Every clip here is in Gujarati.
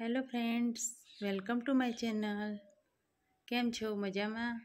hello friends welcome to my channel કેમ છો મજામાં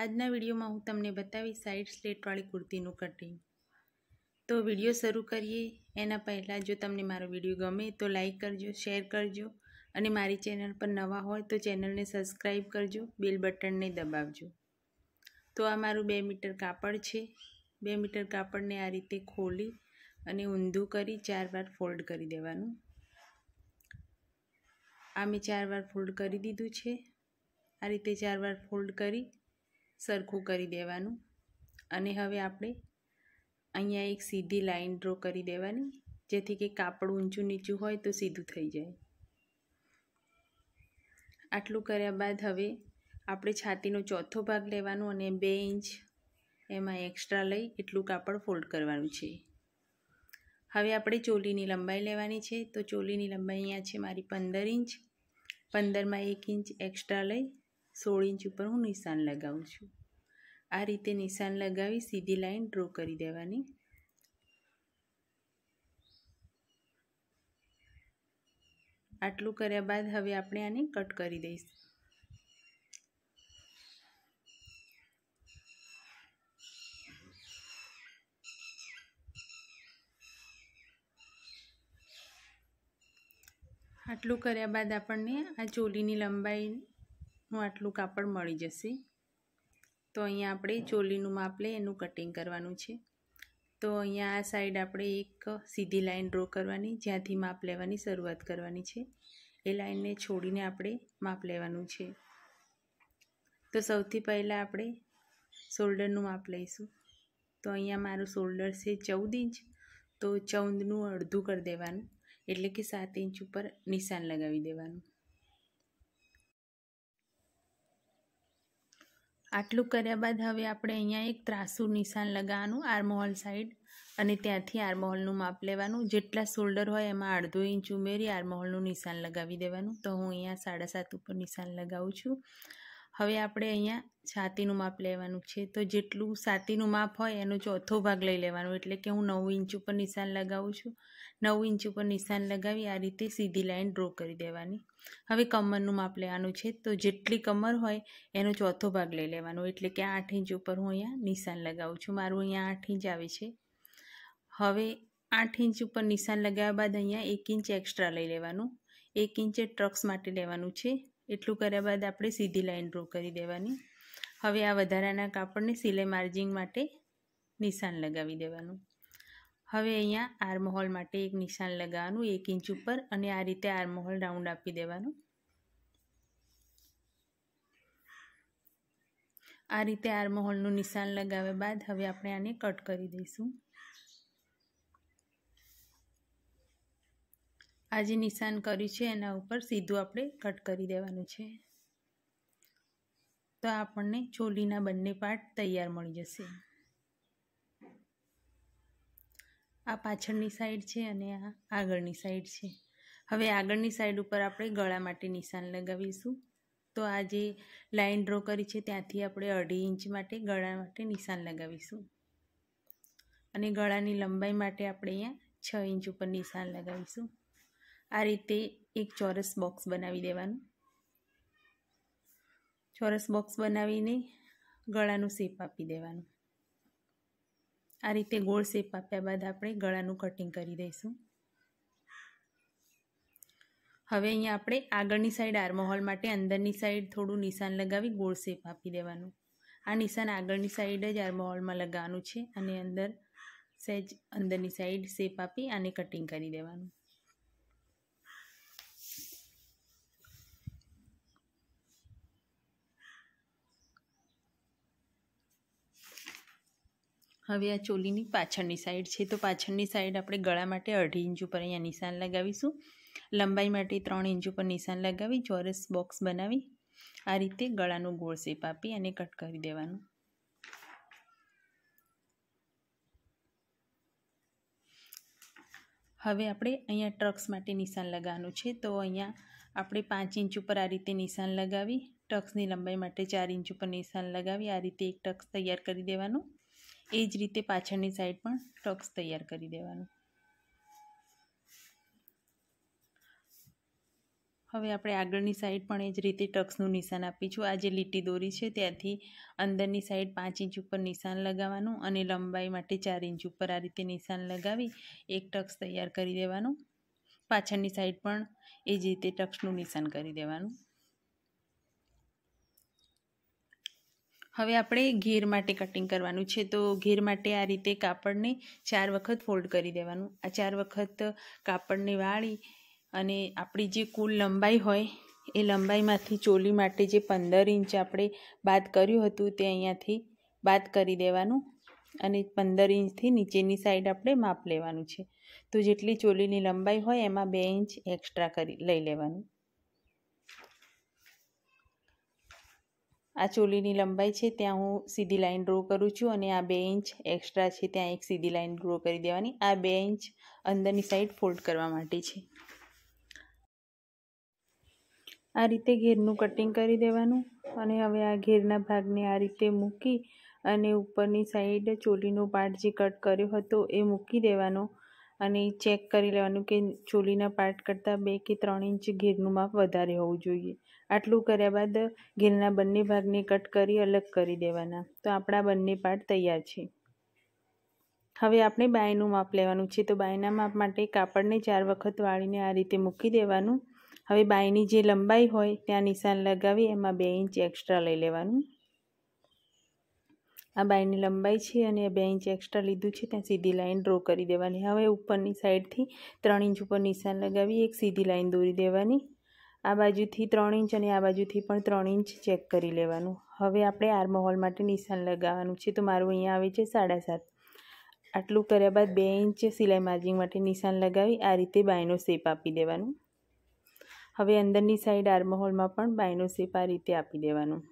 આજના વિડીયોમાં હું તમને બતાવીશ સાઈડ સ્લેટવાળી કુર્તીનું કટિંગ તો વિડીયો શરૂ કરીએ એના પહેલાં જો તમને મારો વિડીયો ગમે તો લાઈક કરજો શેર કરજો અને મારી ચેનલ પર નવા હોય તો ચેનલને સબસ્ક્રાઈબ કરજો બેલ બટનને દબાવજો તો આ મારું બે મીટર કાપડ છે બે મીટર કાપડને આ રીતે ખોલી અને ઊંધું કરી ચાર વાર ફોલ્ડ કરી દેવાનું આ મેં ચાર વાર ફોલ્ડ કરી દીધું છે આ રીતે ચાર વાર ફોલ્ડ કરી સરખું કરી દેવાનું અને હવે આપણે અહીંયા એક સીધી લાઈન ડ્રો કરી દેવાની જેથી કે કાપડ ઊંચું નીચું હોય તો સીધું થઈ જાય આટલું કર્યા બાદ હવે આપણે છાતીનો ચોથો ભાગ લેવાનો અને બે ઇંચ એમાં એક્સ્ટ્રા લઈ એટલું કાપડ ફોલ્ડ કરવાનું છે હવે આપણે ચોલીની લંબાઈ લેવાની છે તો ચોલીની લંબાઈ અહીંયા છે મારી પંદર ઇંચ પંદરમાં એક ઇંચ એક્સ્ટ્રા લઈ સોળ ઇંચ ઉપર હું નિશાન લગાવું છું આ રીતે નિશાન લગાવી સીધી લાઈન ડ્રો કરી દેવાની આટલું કર્યા બાદ હવે આપણે આને કટ કરી દઈશું આટલું કર્યા બાદ આપણને આ ચોલીની લંબાઈનું આટલું કાપડ મળી જશે તો અહીંયા આપણે ચોલીનું માપ લઈ એનું કટિંગ કરવાનું છે તો અહીંયા આ સાઈડ આપણે એક સીધી લાઈન ડ્રો કરવાની જ્યાંથી માપ લેવાની શરૂઆત કરવાની છે એ લાઈનને છોડીને આપણે માપ લેવાનું છે તો સૌથી પહેલાં આપણે શોલ્ડરનું માપ લઈશું તો અહીંયા મારું શોલ્ડર છે ચૌદ ઇંચ તો ચૌદનું અડધું કરી દેવાનું એટલે કે સાત ઇંચ ઉપર નિશાન લગાવી દેવાનું આટલું કર્યા બાદ હવે આપણે અહીંયા એક ત્રાસુ નિશાન લગાવવાનું આર્મહોલ સાઈડ અને ત્યાંથી આર્મહોલનું માપ લેવાનું જેટલા શોલ્ડર હોય એમાં અડધો ઇંચ ઉમેરી આર્મહોલનું નિશાન લગાવી દેવાનું તો હું અહીંયા સાડા સાત ઉપર નિશાન લગાવું છું હવે આપણે અહીંયા છાતીનું માપ લેવાનું છે તો જેટલું છાતીનું માપ હોય એનો ચોથો ભાગ લઈ લેવાનો એટલે કે હું નવ ઇંચ ઉપર નિશાન લગાવું છું નવ ઇંચ ઉપર નિશાન લગાવી આ રીતે સીધી લાઈન ડ્રો કરી દેવાની હવે કમરનું માપ લેવાનું છે તો જેટલી કમર હોય એનો ચોથો ભાગ લઈ લેવાનો એટલે કે આઠ ઇંચ ઉપર હું અહીંયા નિશાન લગાવું છું મારું અહીંયા આઠ ઇંચ આવે છે હવે આઠ ઇંચ ઉપર નિશાન લગાવ્યા બાદ અહીંયા એક ઇંચ એક્સ્ટ્રા લઈ લેવાનું એક ઇંચે ટ્રક્સ માટે લેવાનું છે એટલું કર્યા બાદ આપણે સીધી લાઈન ડ્રો કરી દેવાની હવે આ વધારાના કાપડને સિલાઈ માર્જિંગ માટે નિશાન લગાવી દેવાનું હવે અહીંયા આર્મહોલ માટે એક નિશાન લગાવવાનું એક ઇંચ ઉપર અને આ રીતે આર્મહોલ રાઉન્ડ આપી દેવાનું આ રીતે આર્મહોલનું નિશાન લગાવ્યા બાદ હવે આપણે આને કટ કરી દઈશું આજે નિશાન કર્યું છે એના ઉપર સીધું આપણે કટ કરી દેવાનું છે તો આપણને ચોલીના બંને પાર્ટ તૈયાર મળી જશે આ પાછળની સાઈડ છે અને આ આગળની સાઈડ છે હવે આગળની સાઈડ ઉપર આપણે ગળા માટે નિશાન લગાવીશું તો આ જે લાઈન ડ્રો કરી છે ત્યાંથી આપણે અઢી ઇંચ માટે ગળા માટે નિશાન લગાવીશું અને ગળાની લંબાઈ માટે આપણે અહીંયા છ ઇંચ ઉપર નિશાન લગાવીશું આ રીતે એક ચોરસ બોક્સ બનાવી દેવાનું ચોરસ બોક્સ બનાવીને ગળાનું શેપ આપી દેવાનું આ રીતે ગોળ શેપ આપ્યા બાદ આપણે ગળાનું કટિંગ કરી દઈશું હવે અહીંયા આપણે આગળની સાઈડ આર્મહોલ માટે અંદરની સાઈડ થોડું નિશાન લગાવી ગોળ શેપ આપી દેવાનું આ નિશાન આગળની સાઈડ જ આર્મહોલમાં લગાવવાનું છે અને અંદર સહેજ અંદરની સાઈડ શેપ આપી આને કટિંગ કરી દેવાનું હવે આ ચોલીની પાછળની સાઈડ છે તો પાછળની સાઈડ આપણે ગળા માટે અઢી ઇંચ ઉપર અહીંયા નિશાન લગાવીશું લંબાઈ માટે ત્રણ ઇંચ ઉપર નિશાન લગાવી ચોરસ બોક્સ બનાવી આ રીતે ગળાનું ગોળ શેપ આપી અને કટ કરી દેવાનું હવે આપણે અહીંયા ટ્રક્સ માટે નિશાન લગાવવાનું છે તો અહીંયા આપણે પાંચ ઇંચ ઉપર આ રીતે નિશાન લગાવી ટ્રક્સની લંબાઈ માટે ચાર ઇંચ ઉપર નિશાન લગાવી આ રીતે એક ટ્રક્સ તૈયાર કરી દેવાનું એ જ રીતે પાછળની સાઈડ પણ ટક્સ તૈયાર કરી દેવાનું હવે આપણે આગળની સાઈડ પણ એ જ રીતે ટક્સનું નિશાન આપીશું આ જે લીટી દોરી છે ત્યાંથી અંદરની સાઈડ પાંચ ઇંચ ઉપર નિશાન લગાવવાનું અને લંબાઈ માટે ચાર ઇંચ ઉપર આ રીતે નિશાન લગાવી એક ટક્સ તૈયાર કરી દેવાનું પાછળની સાઈડ પણ એ જ રીતે ટક્સનું નિશાન કરી દેવાનું હવે આપણે ઘેર માટે કટિંગ કરવાનું છે તો ઘેર માટે આ રીતે કાપડને ચાર વખત ફોલ્ડ કરી દેવાનું આ ચાર વખત કાપડને વાળી અને આપણી જે કુલ લંબાઈ હોય એ લંબાઈમાંથી ચોલી માટે જે પંદર ઇંચ આપણે બાદ કર્યું હતું તે અહીંયાથી બાદ કરી દેવાનું અને પંદર ઇંચથી નીચેની સાઈડ આપણે માપ લેવાનું છે તો જેટલી ચોલીની લંબાઈ હોય એમાં બે ઇંચ એક્સ્ટ્રા કરી લઈ લેવાનું આ ચોલીની લંબાઈ છે ત્યાં હું સીધી લાઇન ડ્રો કરું છું અને આ બે ઇંચ એક્સ્ટ્રા છે ત્યાં એક સીધી લાઇન ડ્રો કરી દેવાની આ બે ઇંચ અંદરની સાઈડ ફોલ્ડ કરવા માટે છે આ રીતે ઘેરનું કટિંગ કરી દેવાનું અને હવે આ ઘેરના ભાગને આ રીતે મૂકી અને ઉપરની સાઈડ ચોલીનો પાર્ટ જે કટ કર્યો હતો એ મૂકી દેવાનો અને ચેક કરી લેવાનું કે ચોલીના પાર્ટ કરતાં બે કે ત્રણ ઇંચ ઘેરનું માપ વધારે હોવું જોઈએ આટલું કર્યા બાદ ગીરના બંને ભાગને કટ કરી અલગ કરી દેવાના તો આપણા બંને પાર્ટ તૈયાર છે હવે આપણે બાયનું માપ લેવાનું છે તો બાયના માપ માટે કાપડને ચાર વખત વાળીને આ રીતે મૂકી દેવાનું હવે બાયની જે લંબાઈ હોય ત્યાં નિશાન લગાવી એમાં બે ઇંચ એક્સ્ટ્રા લઈ લેવાનું આ બાયની લંબાઈ છે અને બે ઇંચ એક્સ્ટ્રા લીધું છે ત્યાં સીધી લાઇન ડ્રો કરી દેવાની હવે ઉપરની સાઈડથી ત્રણ ઇંચ ઉપર નિશાન લગાવી એક સીધી લાઇન દોરી દેવાની આ બાજુથી ત્રણ ઇંચ અને આ બાજુથી પણ ત્રણ ઇંચ ચેક કરી લેવાનું હવે આપણે આર્મહોલ માટે નિશાન લગાવવાનું છે તો મારું અહીંયા આવે છે સાડા સાત આટલું કર્યા બાદ બે ઇંચ સિલાઈ માર્જિંગ માટે નિશાન લગાવી આ રીતે બાયનો શેપ આપી દેવાનું હવે અંદરની સાઈડ આર્મહોલમાં પણ બાયનો શેપ આ રીતે આપી દેવાનું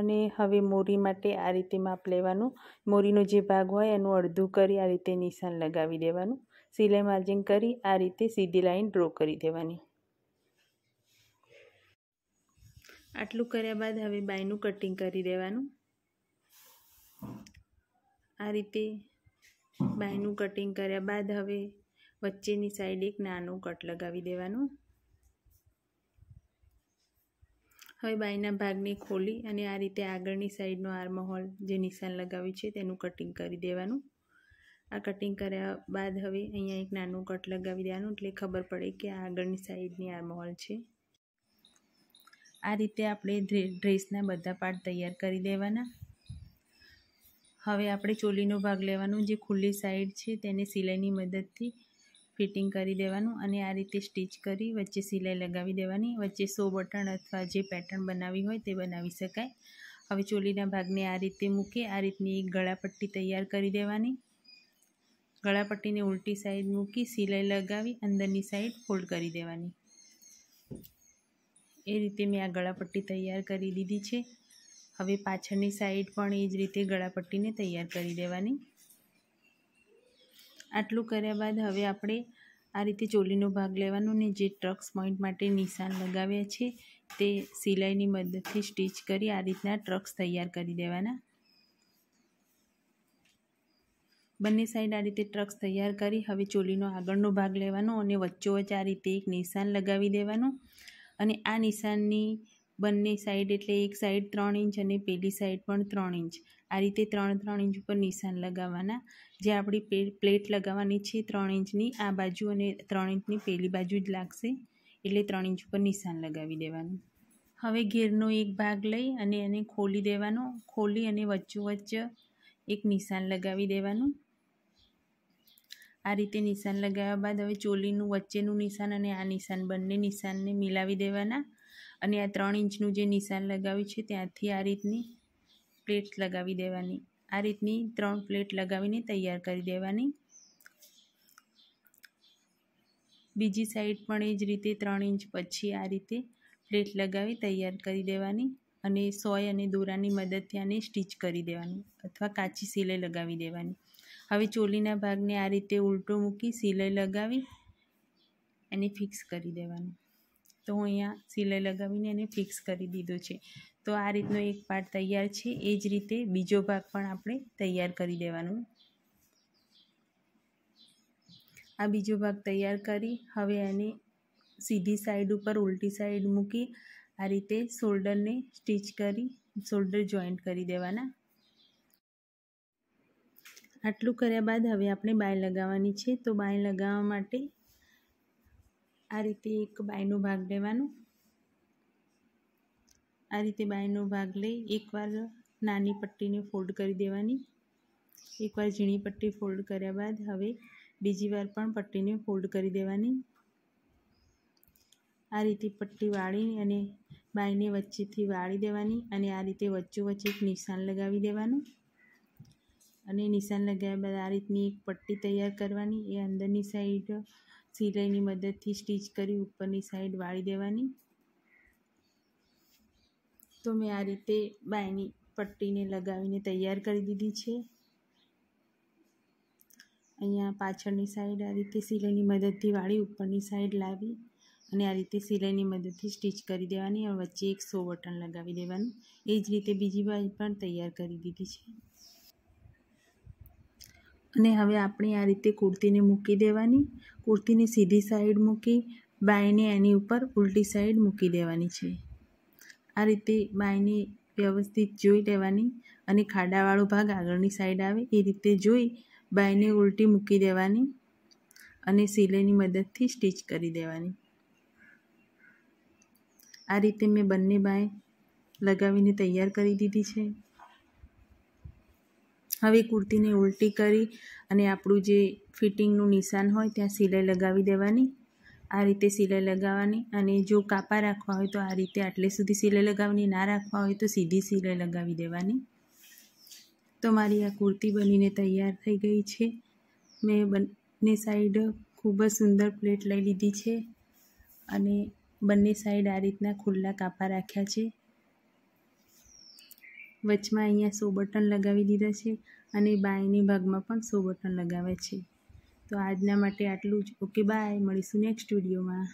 અને હવે મોરી માટે આ રીતે માપ લેવાનું મોરીનો જે ભાગ હોય એનું અડધું કરી આ રીતે નિશાન લગાવી દેવાનું સિલાઈ માર્જિન કરી આ રીતે સીધી લાઈન ડ્રો કરી દેવાની આટલું કર્યા બાદ હવે બાયનું કટિંગ કરી દેવાનું આ રીતે બાયનું કટિંગ કર્યા બાદ હવે વચ્ચેની સાઈડ એક નાનું કટ લગાવી દેવાનું હવે બાયના ભાગને ખોલી અને આ રીતે આગળની સાઈડનો આર્મહોલ જે નિશાન લગાવ્યું છે તેનું કટિંગ કરી દેવાનું આ કટિંગ કર્યા બાદ હવે અહીંયા એક નાનું કટ લગાવી દેવાનું એટલે ખબર પડે કે આ આગળની સાઈડની આર્મહોલ છે આ રીતે આપણે ડ્રેસના બધા પાર્ટ તૈયાર કરી દેવાના હવે આપણે ચોલીનો ભાગ લેવાનો જે ખુલ્લી સાઈડ છે તેને સિલાઈની મદદથી ફિટિંગ કરી દેવાનું અને આ રીતે સ્ટિચ કરી વચ્ચે સિલાઈ લગાવી દેવાની વચ્ચે સો બટન અથવા જે પેટર્ન બનાવી હોય તે બનાવી શકાય હવે ચોલીના ભાગને આ રીતે મૂકી આ રીતની એક ગળાપટ્ટી તૈયાર કરી દેવાની ગળાપટ્ટીને ઉલટી સાઈડ મૂકી સિલાઈ લગાવી અંદરની સાઈડ ફોલ્ડ કરી દેવાની એ રીતે મેં આ ગળાપટ્ટી તૈયાર કરી દીધી છે હવે પાછળની સાઈડ પણ એ જ રીતે ગળાપટ્ટીને તૈયાર કરી દેવાની આટલું કર્યા બાદ હવે આપણે આ રીતે ચોલીનો ભાગ લેવાનો ને જે ટ્રક્સ પોઈન્ટ માટે નિશાન લગાવ્યા છે તે સિલાઈની મદદથી સ્ટિચ કરી આ રીતના ટ્રક્સ તૈયાર કરી દેવાના બંને સાઈડ આ રીતે ટ્રક્સ તૈયાર કરી હવે ચોલીનો આગળનો ભાગ લેવાનો અને વચ્ચોવચ્ચ આ રીતે એક નિશાન લગાવી દેવાનું અને આ નિશાનની બંને સાઈડ એટલે એક સાઈડ ત્રણ ઇંચ અને પેલી સાઈડ પણ ત્રણ ઇંચ આ રીતે ત્રણ ત્રણ ઇંચ ઉપર નિશાન લગાવવાના જે આપણી પ્લેટ લગાવવાની છે ત્રણ ઇંચની આ બાજુ અને ત્રણ ઇંચની પેલી બાજુ જ લાગશે એટલે ત્રણ ઇંચ ઉપર નિશાન લગાવી દેવાનું હવે ઘેરનો એક ભાગ લઈ અને એને ખોલી દેવાનો ખોલી અને વચ્ચો વચ્ચે એક નિશાન લગાવી દેવાનું આ રીતે નિશાન લગાવ્યા બાદ હવે ચોલીનું વચ્ચેનું નિશાન અને આ નિશાન બંને નિશાનને મિલાવી દેવાના અને આ ત્રણ ઇંચનું જે નિશાન લગાવ્યું છે ત્યાંથી આ રીતની પ્લેટ લગાવી દેવાની આ રીતની ત્રણ પ્લેટ લગાવીને તૈયાર કરી દેવાની બીજી સાઈડ પણ એ જ રીતે ત્રણ ઇંચ પછી આ રીતે પ્લેટ લગાવી તૈયાર કરી દેવાની અને સોય અને દોરાની મદદથી આને સ્ટિચ કરી દેવાની અથવા કાચી સિલાઈ લગાવી દેવાની હવે ચોલીના ભાગને આ રીતે ઉલટો મૂકી સિલાઈ લગાવી એને ફિક્સ કરી દેવાનું તો હું અહીંયા સિલાઈ લગાવીને એને ફિક્સ કરી દીધો છે તો આ રીતનો એક પાર્ટ તૈયાર છે એ જ રીતે બીજો ભાગ પણ આપણે તૈયાર કરી દેવાનો આ બીજો ભાગ તૈયાર કરી હવે એને સીધી સાઈડ ઉપર ઉલટી સાઈડ મૂકી આ રીતે શોલ્ડરને સ્ટિચ કરી શોલ્ડર જોઈન્ટ કરી દેવાના આટલું કર્યા બાદ હવે આપણે બાય લગાવવાની છે તો બાય લગાવવા માટે આ રીતે એક બાયનો ભાગ લેવાનો આ રીતે બાયનો ભાગ લઈ એકવાર નાની પટ્ટીને ફોલ્ડ કરી દેવાની એકવાર ઝીણી પટ્ટી ફોલ્ડ કર્યા બાદ હવે બીજી વાર પણ પટ્ટીને ફોલ્ડ કરી દેવાની આ રીતે પટ્ટી વાળી અને બાયને વચ્ચેથી વાળી દેવાની અને આ રીતે વચ્ચે એક નિશાન લગાવી દેવાનું અને નિશાન લગાવ્યા બાદ આ રીતની એક પટ્ટી તૈયાર કરવાની એ અંદરની સાઈડ સિલાઈની મદદથી સ્ટિચ કરી ઉપરની સાઈડ વાળી દેવાની તો મેં આ રીતે બાયની પટ્ટીને લગાવીને તૈયાર કરી દીધી છે અહીંયા પાછળની સાઈડ આ રીતે સિલાઈની મદદથી વાળી ઉપરની સાઈડ લાવી અને આ રીતે સિલાઈની મદદથી સ્ટિચ કરી દેવાની અને વચ્ચે એક સો બટન લગાવી દેવાનું એ જ રીતે બીજી બાજુ પણ તૈયાર કરી દીધી છે અને હવે આપણે આ રીતે કુર્તીને મૂકી દેવાની કુર્તીને સીધી સાઈડ મૂકી બાયને એની ઉપર ઉલટી સાઈડ મૂકી દેવાની છે આ રીતે બાયને વ્યવસ્થિત જોઈ લેવાની અને ખાડાવાળો ભાગ આગળની સાઈડ આવે એ રીતે જોઈ બાયને ઉલટી મૂકી દેવાની અને સિલાઈની મદદથી સ્ટીચ કરી દેવાની આ રીતે મેં બંને બાય લગાવીને તૈયાર કરી દીધી છે હવે કુર્તીને ઉલટી કરી અને આપણું જે ફિટિંગનું નિશાન હોય ત્યાં સિલાઈ લગાવી દેવાની આ રીતે સિલાઈ લગાવવાની અને જો કાપા રાખવા હોય તો આ રીતે આટલે સુધી સિલાઈ લગાવવાની ના રાખવા હોય તો સીધી સિલાઈ લગાવી દેવાની તો મારી આ કુર્તી બનીને તૈયાર થઈ ગઈ છે મેં બંને સાઈડ ખૂબ જ સુંદર પ્લેટ લઈ લીધી છે અને બંને સાઈડ આ રીતના ખુલ્લા કાપા રાખ્યા છે વચમાં અહીંયા સો બટન લગાવી દીધા છે અને બાયની ભાગમાં પણ સો બટન લગાવ્યા છે તો આજના માટે આટલું જ ઓકે બાય મળીશું નેક્સ્ટ વિડીયોમાં